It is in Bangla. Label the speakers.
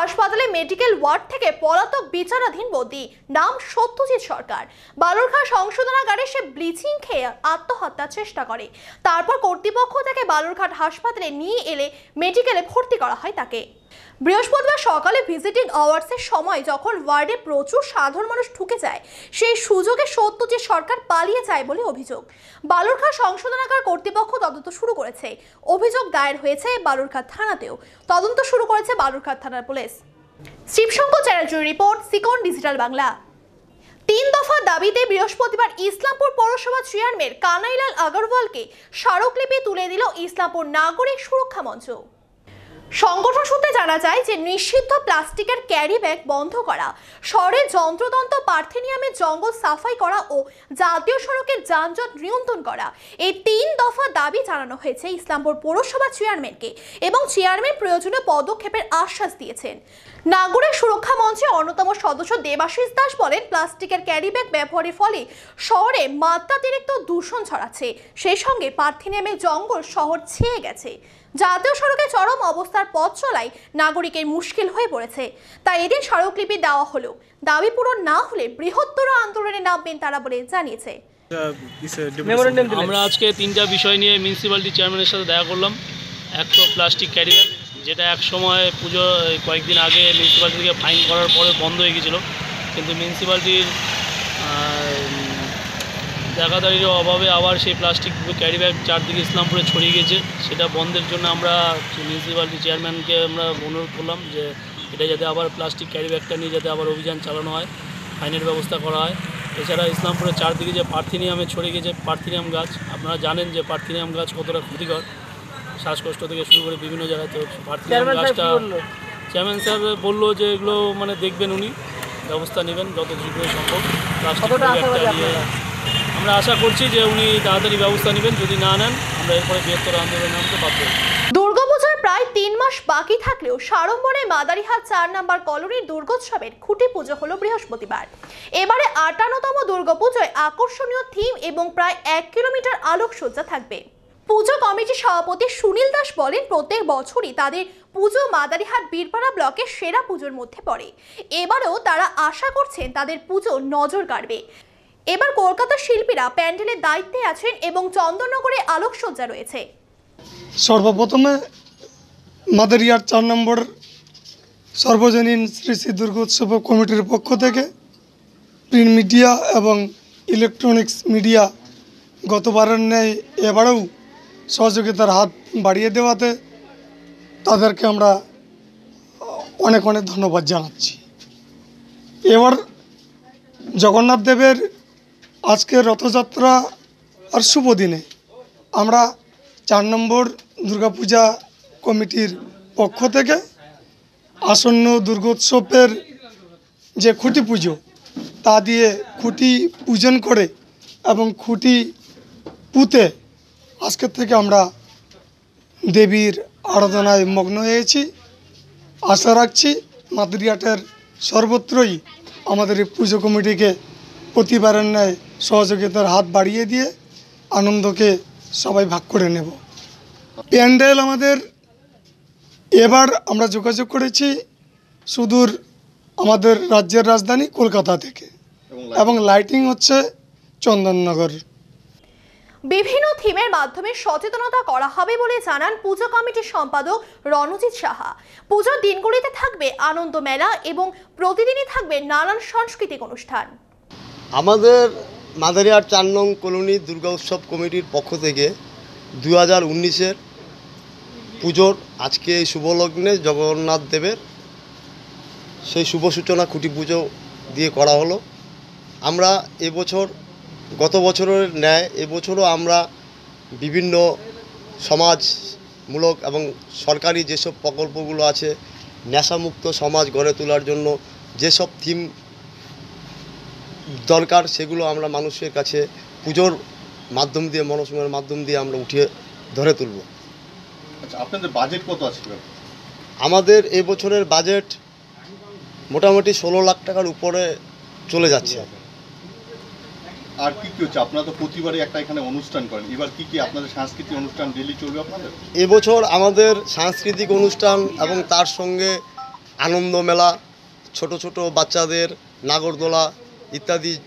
Speaker 1: হাসপাতালে মেডিকেল ওয়ার্ড থেকে পলাতক বিচারাধীন বন্দী নাম সত্যজিৎ সরকার বালুরঘাট সংশোধনাগারে সে ব্লিচিং খেয়ে আত্মহত্যার চেষ্টা করে তারপর কর্তৃপক্ষ তাকে বালুরঘাট হাসপাতালে নিয়ে এলে মেডিকেলে ভর্তি করা হয় তাকে বৃহস্পতিবার সকালে ভিজিটিং আওয়ার্সের সময় যখন ওয়ার্ডে প্রচুর সাধারণ মানুষ ঢুকে যায় সেই সুযোগে সত্য যে সরকার পালিয়ে যায় বলে অভিযোগ বালুরঘাট সংশোধনাগার কর্তৃপক্ষ তদন্ত শুরু করেছে অভিযোগ দায়ের হয়েছে বালুরঘাট থানাতেও তদন্ত শুরু করেছে বালুরঘাট থানার পুলিশ শিবশঙ্কর চ্যাটার্জির রিপোর্ট সিকন ডিজিটাল বাংলা তিন দফা দাবিতে বৃহস্পতিবার ইসলামপুর পৌরসভা চেয়ারম্যান কানাইলাল আগরওয়ালকে স্মারকলিপি তুলে দিল ইসলামপুর নাগরিক সুরক্ষা মঞ্চ সংগঠন সূত্রে জানা যায় যে নিষিদ্ধ প্লাস্টিকের ক্যারি ব্যাগ বন্ধ করা শহরের যন্ত্রতন্ত্র পার্থেনিয়ামে জঙ্গল সাফাই করা ও জাতীয় সড়কের যানজট নিয়ন্ত্রণ করা এই তিন দফা দাবি জানানো হয়েছে ইসলামপুর পৌরসভা চেয়ারম্যানকে এবং চেয়ারম্যান প্রয়োজনীয় পদক্ষেপের আশ্বাস দিয়েছেন নাগরিক সুরক্ষা মঞ্চে অন্যতম সদস্য দেবাশিস দাস বলেন প্লাস্টিকের ক্যারি ব্যাগ ব্যবহারের ফলে শহরে মাত্রাতিরিক্ত দূষণ ছড়াচ্ছে সেই সঙ্গে পার্থেনিয়ামের জঙ্গল শহর ছেয়ে গেছে জাতীয় সড়কে চরম অবস্থার পথ চলায় নাগরিকের মুশকিল হয়ে পড়েছে তাই এদিন স্মারকলিপি দেওয়া হলো দাবি পূরণ না হলে বৃহত্তর আন্দোলনে নামবেন তারা বলে জানিয়েছে
Speaker 2: আমরা আজকে তিনটা বিষয় নিয়ে মিউনিসিপ্যালিটি চেয়ারম্যানের সাথে দেখা করলাম এক তো প্লাস্টিক ক্যারিয়ার যেটা এক সময় পুজো কয়েকদিন আগে মিউনিসিপ্যালিটি থেকে ফাইন করার পরে বন্ধ হয়ে গিয়েছিল কিন্তু মিউনিসিপ্যালিটির দাঁড়িয়ে অভাবে আবার সেই প্লাস্টিক ক্যারি ব্যাগ চারদিকে ইসলামপুরে ছড়িয়ে গেছে সেটা বন্ধের জন্য আমরা মিউনিসিপ্যালিটি চেয়ারম্যানকে আমরা অনুরোধ করলাম যে এটা যাতে আবার প্লাস্টিক ক্যারি ব্যাগটা নিয়ে যাতে আবার অভিযান চালানো হয় ফাইনের ব্যবস্থা করা হয় এছাড়া ইসলামপুরের চারদিকে যে পার্থিনিয়ামে ছড়িয়ে গেছে পার্থিনিয়াম গাছ আপনারা জানেন যে পার্থিনিয়াম গাছ কতটা ক্ষতিকর শ্বাসকষ্ট থেকে শুরু করে বিভিন্ন জায়গায় তো পার্থিনিয়াম গাছটা চেয়ারম্যান স্যার বললো যে এগুলো মানে দেখবেন উনি ব্যবস্থা নেবেন যত দ্রুত সম্ভব প্লাস্টিক ব্যাগটা নিয়ে আমরা আশা করছি যে উনি তাড়াতাড়ি ব্যবস্থা নেবেন যদি না নেন আমরা এরপরে বৃহত্তর আন্দোলনে নামতে পারবো
Speaker 1: প্রায় তিন মাস বাকি থাকলেও সাড়ম্বরে চার কলোনির দুর্গোৎসবের খুঁটি পুজো বৃহস্পতিবার এবারে আটান্নতম দুর্গাপুজোয় আকর্ষণীয় থিম এবং প্রায় এক কিলোমিটার আলোকসজ্জা থাকবে পুজো কমিটির সভাপতি সুনীল দাস বলেন প্রত্যেক বছরই তাদের পুজো মাদারিহাট বীরপাড়া ব্লকের সেরা পুজোর মধ্যে পড়ে এবারেও তারা আশা করছেন তাদের পুজো নজর কাড়বে এবার কলকাতার শিল্পীরা প্যান্ডেলের দায়িত্বে আছেন এবং চন্দননগরে আলোকসজ্জা রয়েছে
Speaker 3: সর্বপ্রথমে মাদারিয়ার চার নম্বর সর্বজনীন শ্রী শ্রী দুর্গোৎসব কমিটির পক্ষ থেকে প্রিন্ট মিডিয়া এবং ইলেকট্রনিক্স মিডিয়া গতবারের ন্যায় এবারেও সহযোগিতার হাত বাড়িয়ে দেওয়াতে তাদেরকে আমরা অনেক অনেক ধন্যবাদ জানাচ্ছি এবার জগন্নাথ দেবের আজকে রথযাত্রা আর শুভ দিনে আমরা চার নম্বর দুর্গাপূজা কমিটির পক্ষ থেকে আসন্ন দুর্গোৎসবের যে খুঁটি পুজো তা দিয়ে খুঁটি পূজন করে এবং খুঁটি পুঁতে আজকের থেকে আমরা দেবীর আরাধনায় মগ্ন হয়েছি আশা রাখছি মাদ্রিয়াটের সর্বত্রই আমাদের এই পুজো কমিটিকে প্রতিবারের ন্যায় সহযোগিতার হাত বাড়িয়ে দিয়ে আনন্দকে সবাই ভাগ করে নেব প্যান্ডেল আমাদের এবার আমরা যোগাযোগ করেছি সুদূর আমাদের রাজ্যের রাজধানী কলকাতা থেকে এবং লাইটিং হচ্ছে চন্দননগর
Speaker 1: বিভিন্ন থিমের মাধ্যমে সচেতনতা করা হবে বলে জানান পুজো কমিটির সম্পাদক রণজিৎ সাহা পুজোর দিনগুলিতে থাকবে আনন্দ মেলা এবং প্রতিদিনই থাকবে নানান সাংস্কৃতিক অনুষ্ঠান
Speaker 4: আমাদের মাদারিয়ার চার নং কলোনি দুর্গা উৎসব কমিটির পক্ষ থেকে দু হাজার উনিশের পুজোর আজকে এই শুভলগ্নে জগন্নাথ দেবের সেই শুভ সূচনা খুঁটি পুজো দিয়ে করা হলো আমরা এবছর গত বছরের ন্যায় এবছরও আমরা বিভিন্ন সমাজমূলক এবং সরকারি যেসব প্রকল্পগুলো আছে নেশামুক্ত সমাজ গড়ে তোলার জন্য যেসব থিম দরকার সেগুলো আমরা মানুষের কাছে পুজোর মাধ্যম দিয়ে মনসমের মাধ্যম দিয়ে আমরা উঠিয়ে ধরে তুলব
Speaker 3: আচ্ছা আপনাদের বাজেট কত আছে
Speaker 4: আমাদের এবছরের বাজেট মোটামুটি ষোলো লাখ টাকার উপরে চলে যাচ্ছে আর কি কি হচ্ছে আপনারা তো প্রতিবারই একটা এখানে অনুষ্ঠান করেন এবার কি কি আপনাদের সাংস্কৃতিক অনুষ্ঠান ডেলি চলবে আপনাদের এবছর আমাদের সাংস্কৃতিক অনুষ্ঠান এবং তার সঙ্গে আনন্দ মেলা ছোট ছোট বাচ্চাদের নাগরদোলা ইত্যাদি